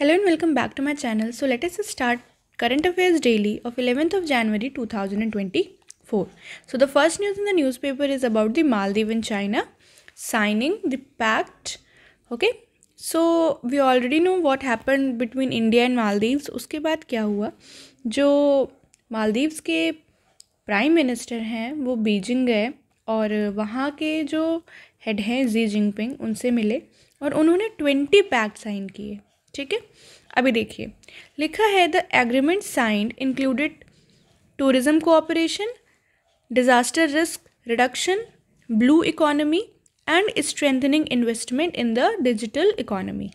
Hello and welcome back to my channel so let us start current affairs daily of eleventh of January 2024 so the first news in the newspaper is about the Maldives in China signing the pact okay so we already know what happen between India and Maldives उसके बाद क्या हुआ जो मालदीव्स के prime minister हैं वो Beijing गए और वहाँ के जो हेड हैं जी जिंगपिंग उनसे मिले और उन्होंने ट्वेंटी पैक्ट साइन किए ठीक है अभी देखिए लिखा है the agreement signed included tourism cooperation disaster risk reduction blue economy and strengthening investment in the digital economy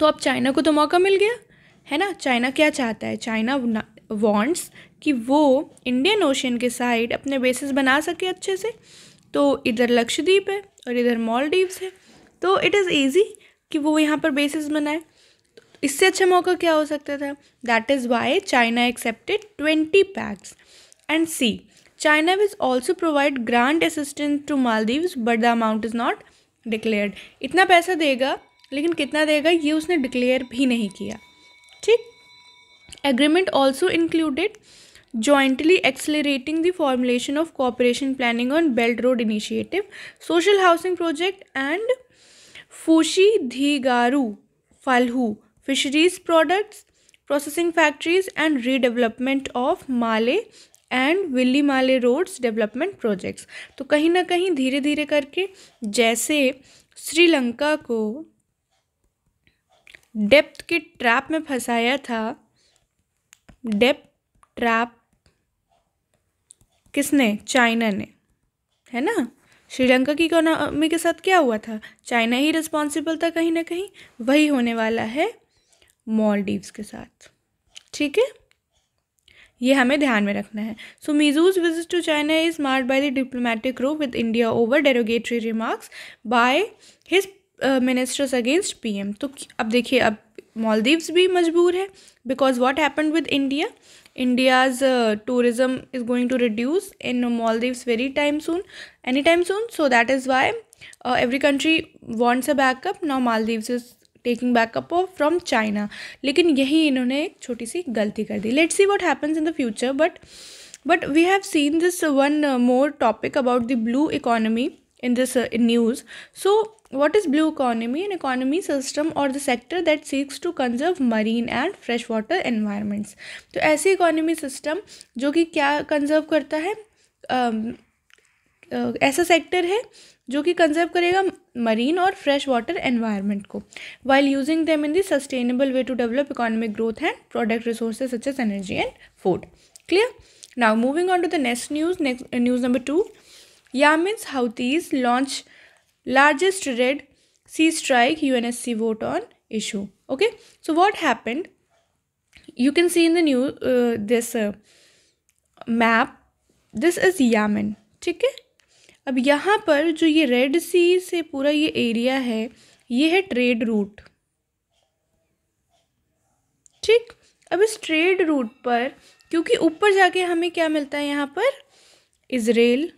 तो अब चाइना को तो मौका मिल गया है ना चाइना क्या चाहता है चाइना वांट्स कि वो इंडियन ओशन के साइड अपने बेसिस बना सके अच्छे से तो इधर लक्षद्वीप है और इधर मॉलडीव्स है तो इट इज़ ईजी कि वो यहाँ पर बेसिस बनाए इससे अच्छा मौका क्या हो सकता था that is why China accepted twenty pacts and see China will also provide grant assistance to Maldives but the amount is not declared इतना पैसा देगा लेकिन कितना देगा ये उसने डिक्लेयर भी नहीं किया ठीक agreement also included jointly accelerating the formulation of cooperation planning on belt road initiative social housing project and Fushi Dhiggaru Falhu fisheries products processing factories and redevelopment of Male and Villi Male roads development projects तो कहीं ना कहीं धीरे धीरे करके जैसे श्रीलंका को डेप्थ के ट्रैप में फंसाया था डेप्थ ट्रैप किसने चाइना ने है ना श्रीलंका की इकोनॉमी के साथ क्या हुआ था चाइना ही रिस्पॉन्सिबल था कहीं ना कहीं वही होने वाला है मॉलडीव्स के साथ ठीक है ये हमें ध्यान में रखना है so Muizzu's visit to China is marred by the diplomatic row with India over derogatory remarks by his ministers against PM तो अब देखिए अब मॉलदीव्स भी मजबूर है because what happen with India India's tourism is going to reduce in Maldives very time soon any time soon so that is why every country wants a backup now Maldives is taking backup from China लेकिन यही इन्होंने एक छोटी सी गलती कर दी let's see what happens in the future but but we have seen this one more topic about the blue economy in this news so what is blue economy an economy system और the sector that seeks to conserve marine and fresh water environments तो ऐसी economy system जो कि क्या conserve करता है um, uh, ऐसा sector है जो कि कंजर्व करेगा मरीन और फ्रेश वाटर एनवायरनमेंट को while using them in the sustainable way to develop economic growth and product resources such as energy and food clear now moving on to the next news next news number two Yemen Houthis launch largest red sea strike UNSC vote on issue. Okay, so what happened? You can see in the new uh, this uh, map. This is Yemen. ठीक है अब यहाँ पर जो ये red सी से पूरा ये एरिया है ये है ट्रेड रूट ठीक अब इस ट्रेड रूट पर क्योंकि ऊपर जाके हमें क्या मिलता है यहाँ पर इसराइल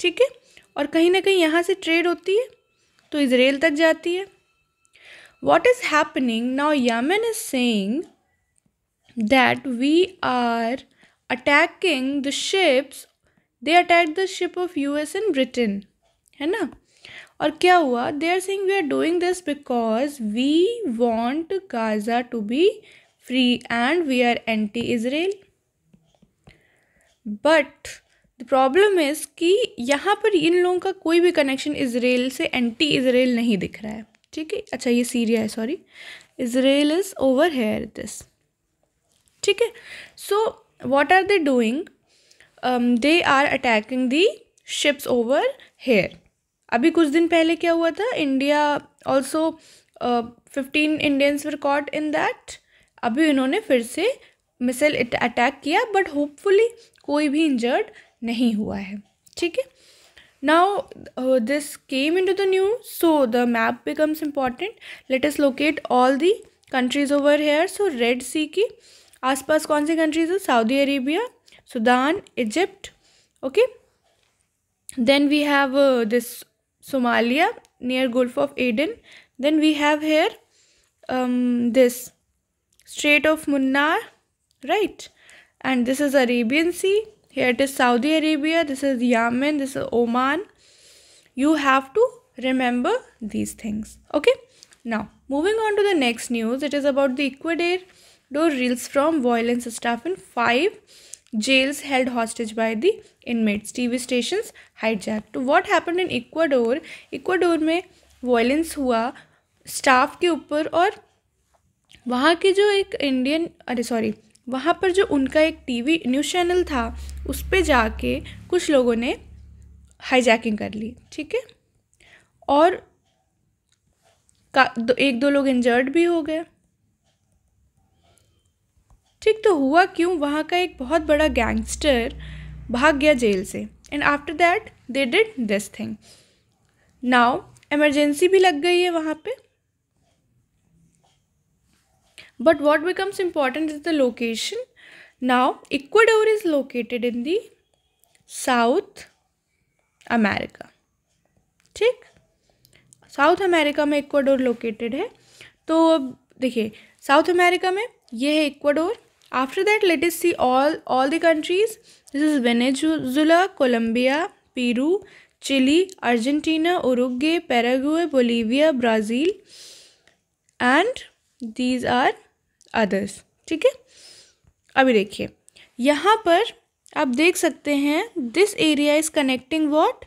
ठीक है और कहीं ना कहीं यहाँ से ट्रेड होती है तो इसराइल तक जाती है what is happening now Yemen is saying that we are attacking the ships they attack the ship of U S in Britain है ना और क्या हुआ they are saying we are doing this because we want Gaza to be free and we are anti Israel. But problem is कि यहाँ पर इन लोगों का कोई भी कनेक्शन इसराइल से एंटी इसराइल नहीं दिख रहा है ठीक है अच्छा ये सीरिया है sorry Israel is over here this ठीक है so what are they doing they are attacking the ships over here अभी कुछ दिन पहले क्या हुआ था India also fifteen Indians were caught in that अभी इन्होंने फिर से मिसाइल अटैक किया बट होपफुली कोई भी इंजर्ड नहीं हुआ है ठीक है now this came into the new so the map becomes important let us locate all the countries over here so Red Sea की आसपास कौन सी कंट्रीज है Saudi Arabia Sudan Egypt okay then we have this Somalia near Gulf of Aden then we have here this strait of मुन्नार right and this is Arabian Sea. Here it is Saudi Arabia. This is Yemen. This is Oman. You have to remember these things. Okay. Now, moving on to the next news. It is about the Ecuador reels from violence staff in five jails held hostage by the inmates. TV stations hijacked. तो what happened in Ecuador? Ecuador में violence hua staff ke ऊपर और वहाँ के जो एक Indian अरे sorry वहाँ पर जो उनका एक टीवी न्यूज़ चैनल था उस पर जाके कुछ लोगों ने हाईजैकिंग कर ली ठीक है और का दो, एक दो लोग इंजर्ड भी हो गए ठीक तो हुआ क्यों वहाँ का एक बहुत बड़ा गैंगस्टर भाग गया जेल से and after that they did this thing now emergency भी लग गई है वहाँ पे But what becomes important is the location. Now, Ecuador is located in the South America. ठीक साउथ अमेरिका में इक्वाडोर लोकेटेड है तो देखिए साउथ अमेरिका में ये है Ecuador after that let us see all all the countries this is Venezuela Colombia Peru Chile Argentina Uruguay Paraguay Bolivia Brazil and these are others ठीक है अभी देखिए यहाँ पर आप देख सकते हैं this area is connecting what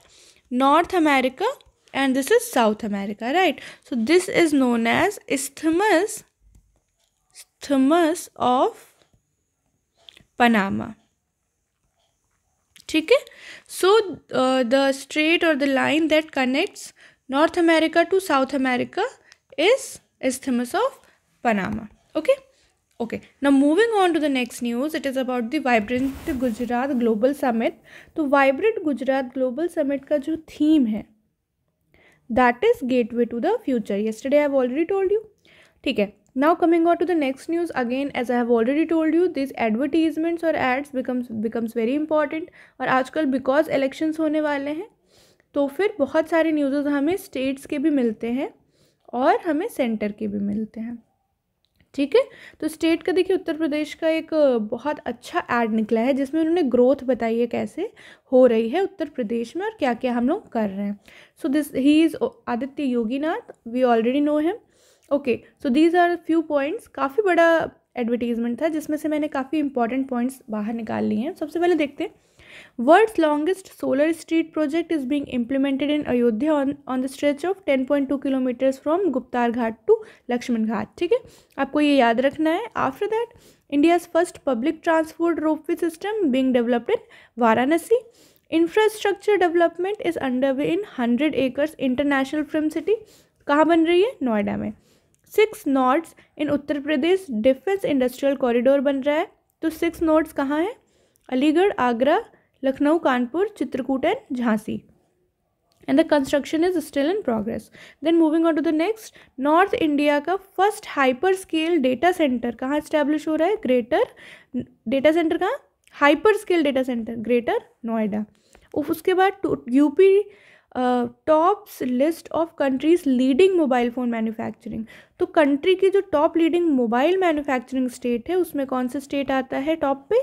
North America and this is South America right so this is known as isthmus isthmus of Panama ठीक है सो द स्ट्रेट और the line that connects North America to South America is isthmus of Panama okay okay now moving on to the next news it is about the vibrant Gujarat global summit तो vibrant Gujarat global summit का जो theme है that is gateway to the future yesterday I have already told you ठीक है now coming on to the next news again as I have already told you this advertisements और ads becomes becomes very important और आजकल because election होने वाले हैं तो फिर बहुत सारे न्यूज़ हमें स्टेट्स के भी मिलते हैं और हमें सेंटर के भी मिलते हैं ठीक है तो स्टेट का देखिए उत्तर प्रदेश का एक बहुत अच्छा ऐड निकला है जिसमें उन्होंने ग्रोथ बताई है कैसे हो रही है उत्तर प्रदेश में और क्या क्या हम लोग कर रहे हैं so this he is Aditya Yoginath we already know him okay so these are few points काफ़ी बड़ा एडवर्टीजमेंट था जिसमें से मैंने काफ़ी इंपॉर्टेंट पॉइंट्स बाहर निकाल लिए हैं सबसे पहले देखते हैं World's longest solar street project is being implemented in on the stretch of ten point 10.2 kilometres from Guptar Ghat to Lakshman Ghat ठीक है आपको ये याद रखना है after that India's first public transport ropeway system being developed in Varanasi infrastructure development is under way in hundred acres international film city कहाँ बन रही है नोएडा में six nodes in Uttar Pradesh defence industrial corridor बन रहा है तो सिक्स नॉट्स कहाँ हैं Aligarh Agra Lucknow Kanpur Chitrakoot and Jhansi and the construction is still in progress then moving on to the next north India का first hyper scale data centre कहाँ इस्टेब्लिश हो रहा है ग्रेटर डेटा सेंटर कहाँ hyper scale data centre greater Noida उसके बाद UP tops list of countries leading mobile phone manufacturing तो country तो की जो top leading mobile manufacturing state है उसमें कौन सा स्टेट आता है टॉप पे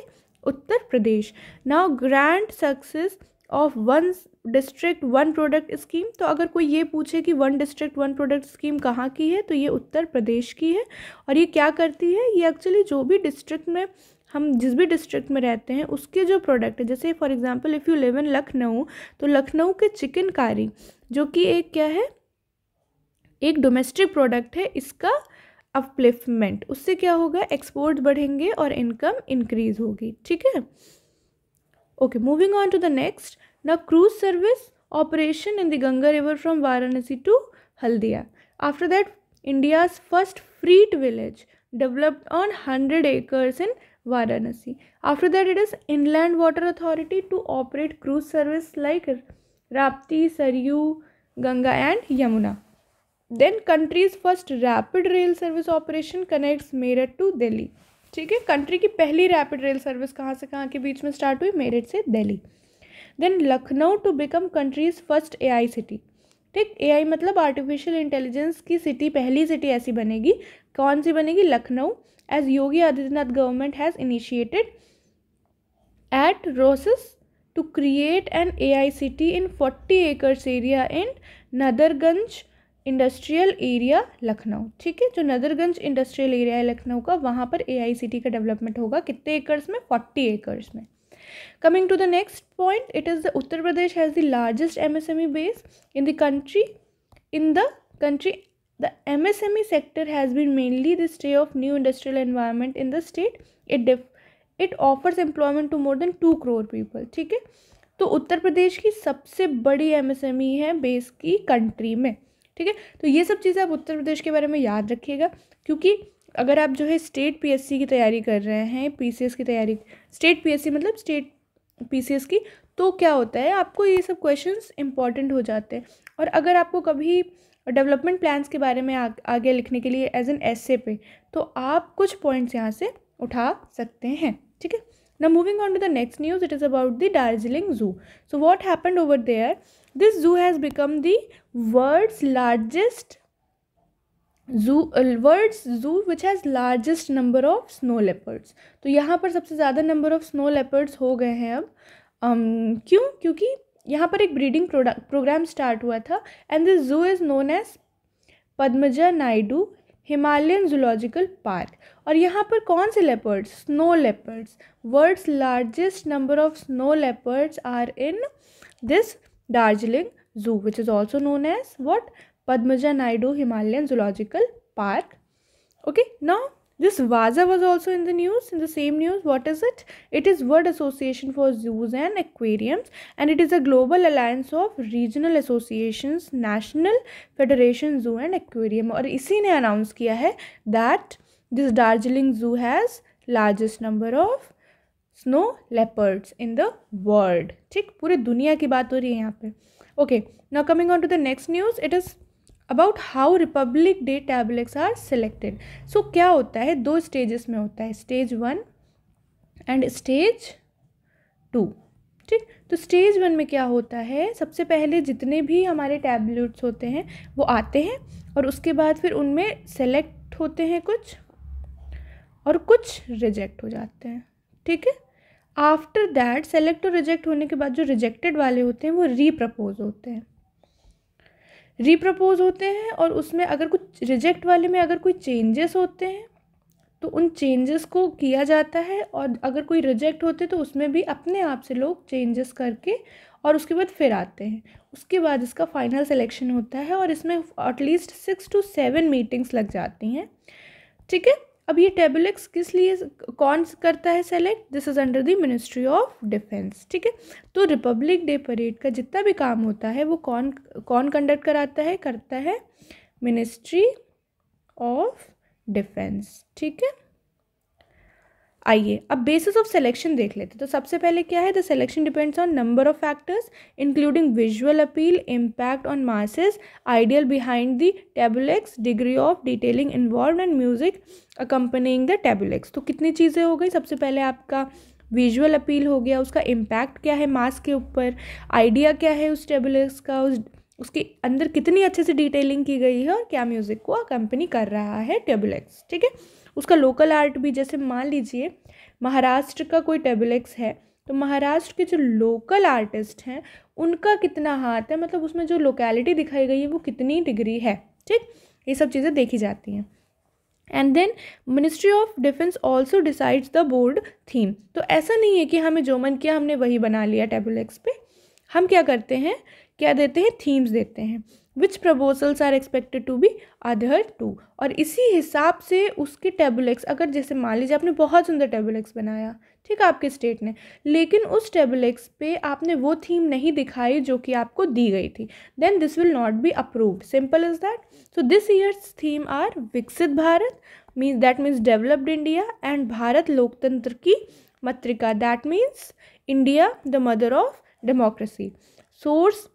Uttar Pradesh now grand success of one district one product scheme तो अगर कोई ये पूछे कि one district one product scheme कहाँ की है तो ये उत्तर प्रदेश की है और ये क्या करती है ये एक्चुअली जो भी डिस्ट्रिक्ट में हम जिस भी डिस्ट्रिक्ट में रहते हैं उसके जो प्रोडक्ट है जैसे for example if you live in Lucknow तो लखनऊ के चिकनकारी जो कि एक क्या है एक डोमेस्टिक प्रोडक्ट है इसका अपलिफमेंट उससे क्या होगा एक्सपोर्ट बढ़ेंगे और इनकम इंक्रीज होगी ठीक है okay moving on to the next न cruise service operation in the Ganga river from Varanasi to Haldia after that India's first freight village developed on hundred acres in Varanasi after that it is inland water authority to operate cruise service like Rapti Saryu Ganga and Yamuna then countries first rapid rail service operation connects Meerut to Delhi ठीक है country की पहली rapid rail service कहाँ से कहाँ के बीच में start हुई मेरठ से Delhi then Lucknow to become countries first I city ठीक आई मतलब आर्टिफिशियल इंटेलिजेंस की सिटी पहली सिटी ऐसी बनेगी कौन सी बनेगी Lucknow as Yogi Adityanath government has initiated एट रोसिस to create an I city in forty acres area in Nadarganj industrial area Lucknow ठीक है जो नदरगंज इंडस्ट्रियल एरिया है लखनऊ का वहाँ पर ए का डेवलपमेंट होगा कितने एकर्स में फोर्टी एकर्स में coming to the next point it is the Uttar Pradesh has the largest MSME base in the country in the country the M M S E sector has been mainly the stay of new industrial environment in the state it it offers employment to more than two crore people ठीक है तो उत्तर प्रदेश की सबसे बड़ी M M S ई है base की country में ठीक है तो ये सब चीज़ें आप उत्तर प्रदेश के बारे में याद रखिएगा क्योंकि अगर आप जो है स्टेट पीएससी की तैयारी कर रहे हैं पीसीएस की तैयारी स्टेट पीएससी मतलब स्टेट पीसीएस की तो क्या होता है आपको ये सब क्वेश्चंस इंपॉर्टेंट हो जाते हैं और अगर आपको कभी डेवलपमेंट प्लान्स के बारे में आ, आगे लिखने के लिए एज एन एस पे तो आप कुछ पॉइंट्स यहाँ से उठा सकते हैं ठीक है Now moving on to the next news, it is about the Darjeeling Zoo. So what happened over there? This zoo has become the world's largest zoo uh, world's zoo which has largest number of snow leopards तो यहाँ पर सबसे ज़्यादा number of snow leopards हो गए हैं अब um, क्यों क्योंकि यहाँ पर एक product, program start हुआ था and this zoo is known as padmaja naidu Himalayan zoological park और यहाँ पर कौन से leopards snow leopards world's largest number of snow leopards are in this Darjeeling zoo which is also known as what Padmaja Naidu Himalayan zoological park okay now This Vaza was also in the news, in the same news. What is it? It is World Association for Zoos and Aquariums and it is a global alliance of regional associations, National Federation Zoo and Aquarium. aur isi ne announce kiya hai that this Darjeeling Zoo has largest number of snow leopards in the world ठीक पूरे दुनिया की बात हो रही है यहाँ पे okay now coming on to the next news it is about how republic day tablets are selected so क्या होता है दो स्टेजेस में होता है stage one and stage two ठीक तो स्टेज वन में क्या होता है सबसे पहले जितने भी हमारे टैबलेट्स होते हैं वो आते हैं और उसके बाद फिर उनमें सेलेक्ट होते हैं कुछ और कुछ रिजेक्ट हो जाते हैं ठीक है आफ्टर दैट सेलेक्ट और रिजेक्ट होने के बाद जो रिजेक्टेड वाले होते हैं वो रीप्रपोज होते हैं रिप्रपोज होते हैं और उसमें अगर कुछ रिजेक्ट वाले में अगर कोई चेंजेस होते हैं तो उन चेंजेस को किया जाता है और अगर कोई रिजेक्ट होते तो उसमें भी अपने आप से लोग चेंजेस करके और उसके बाद फिर आते हैं उसके बाद इसका फाइनल सिलेक्शन होता है और इसमें at least six to seven meetings लग जाती हैं ठीक है अब ये टेबलेक्स किस लिए कौन करता है select this is under the ministry of defence ठीक है तो रिपब्लिक डे परेड का जितना भी काम होता है वो कौन कौन कंडक्ट कराता है करता है मिनिस्ट्री ऑफ डिफेंस ठीक है आइए अब बेसिस ऑफ सिलेक्शन देख लेते तो सबसे पहले क्या है the selection depends on number of factors including visual appeal impact on masses ideal behind the tableaux degree of detailing involve and music accompanying the tableaux तो कितनी चीज़ें हो गई सबसे पहले आपका विजुअल अपील हो गया उसका इम्पैक्ट क्या है मास के ऊपर आइडिया क्या है उस टेबुलेक्स का उस उसके अंदर कितनी अच्छे से डिटेलिंग की गई है और क्या म्यूज़िक को कंपनी कर रहा है टेबुलेक्स ठीक है उसका लोकल आर्ट भी जैसे मान लीजिए महाराष्ट्र का कोई टेबलेक्स है तो महाराष्ट्र के जो लोकल आर्टिस्ट हैं उनका कितना हाथ है मतलब उसमें जो लोकेलिटी दिखाई गई है वो कितनी डिग्री है ठीक ये सब चीज़ें देखी जाती हैं and then ministry of defence also decides the board theme तो ऐसा नहीं है कि हमें जो मन किया हमने वही बना लिया टेबलेक्स पे हम क्या करते हैं क्या देते हैं थीम्स देते हैं which proposals are expected to be adhere to और इसी हिसाब से उसके टेबलेक्स अगर जैसे मान लीजिए आपने बहुत सुंदर टेबलेक्स बनाया ठीक है आपके स्टेट ने लेकिन उस टेबलेक्स पे आपने वो थीम नहीं दिखाई जो कि आपको दी गई थी then this will not be approved simple is that so this year's theme are विकसित Bharat means that means developed India and Bharat लोकतंत्र की मतृका that means India the mother of democracy source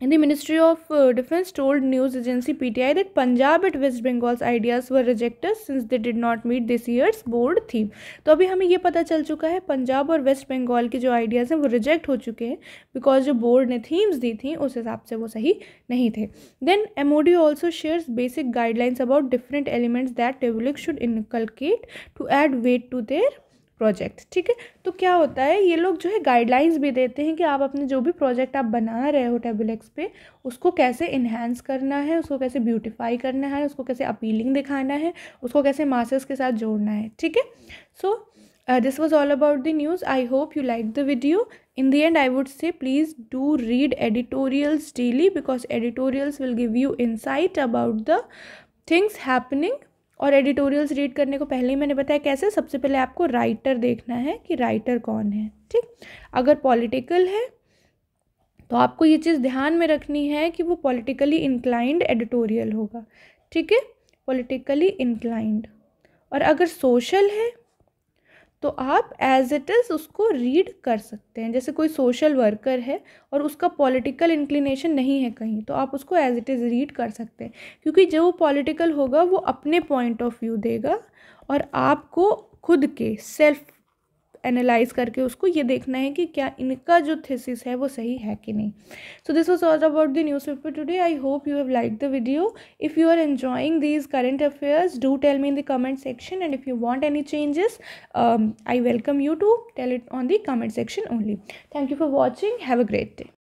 The Ministry of uh, Defence told news agency PTI that Punjab at West Bengal's ideas were rejected since they did not meet this year's board theme. तो अभी हमें ये पता चल चुका है पंजाब और waste Bengal के जो आइडियाज़ हैं वो रिजेक्ट हो चुके हैं बिकॉज जो बोर्ड ने थीम्स दी थी उस हिसाब से वो सही नहीं थे then M O D also shares basic guidelines about different elements that डेवलिक should inculcate to add weight to their project ठीक है तो क्या होता है ये लोग जो है गाइडलाइंस भी देते हैं कि आप अपने जो भी प्रोजेक्ट आप बना रहे हो टेबलेक्स पे उसको कैसे इन्हेंस करना है उसको कैसे ब्यूटिफाई करना है उसको कैसे अपीलिंग दिखाना है उसको कैसे मासेस के साथ जोड़ना है ठीक है so this was all about the news I hope you like the video in the end I would say please do read editorials daily because editorials will give you insight about the things happening और editorials read करने को पहले ही मैंने बताया कैसे सबसे पहले आपको राइटर देखना है कि राइटर कौन है ठीक अगर पॉलिटिकल है तो आपको ये चीज़ ध्यान में रखनी है कि वो पॉलिटिकली इंक्लाइंड एडिटोरियल होगा ठीक है पॉलिटिकली इंक्लाइंड और अगर सोशल है तो आप एज इट इज़ उसको रीड कर सकते हैं जैसे कोई सोशल वर्कर है और उसका पॉलिटिकल इंक्लिनेशन नहीं है कहीं तो आप उसको एज इट इज़ रीड कर सकते हैं क्योंकि जो पॉलिटिकल होगा वो अपने पॉइंट ऑफ व्यू देगा और आपको खुद के सेल्फ एनालाइज करके उसको ये देखना है कि क्या इनका जो थीसिस है वो सही है कि नहीं so this was all about the news paper today I hope you have like the video if you are enjoying these current affairs do tell me in the comment section and if you want any changes I welcome you to tell it on the comment section only thank you for watching have a great day